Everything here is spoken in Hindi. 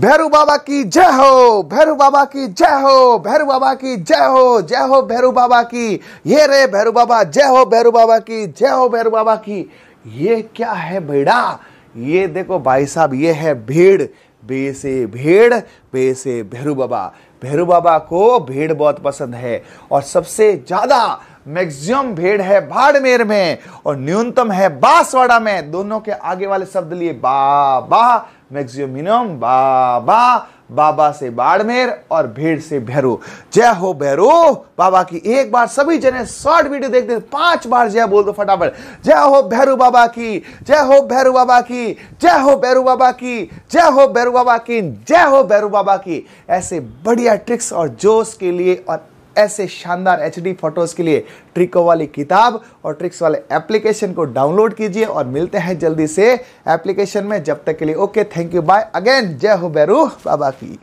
भैरू बाबा की जय हो भैरू बाबा की जय हो भैरू बाबा की जय हो जय हो भैरू बाबा की ये रे भैरू बाबा जय हो भैरू बाबा की जय हो भैरू बाबा की ये क्या है बेड़ा ये देखो भाई साहब ये है भीड़ बे से भेड़ बे से भैरू बाबा भैरू बाबा को भीड़ बहुत पसंद है और सबसे ज़्यादा मैक्सिमम भेड़ है भाड़मेर में और न्यूनतम है बांसवाड़ा में दोनों के आगे वाले शब्द लिए बा बा मैक्सिमम मिनिमम बा बा बाबा से बाड़मेर और भेड़ से भैरू जय हो भैरू बाबा की एक बार सभी जने शॉर्ट वीडियो देखते दे, पांच बार जय बोल दो फटाफट जय हो भैरू बाबा की जय हो भैरू बाबा की जय हो भैरू बाबा की जय हो भैरू बाबा की जय हो भैरू बाबा की ऐसे बढ़िया ट्रिक्स और जोश के लिए और ऐसे शानदार एच डी फोटोज़ के लिए ट्रिको वाली किताब और ट्रिक्स वाले एप्लीकेशन को डाउनलोड कीजिए और मिलते हैं जल्दी से एप्लीकेशन में जब तक के लिए okay thank you bye again जय हो बैरू बाबा की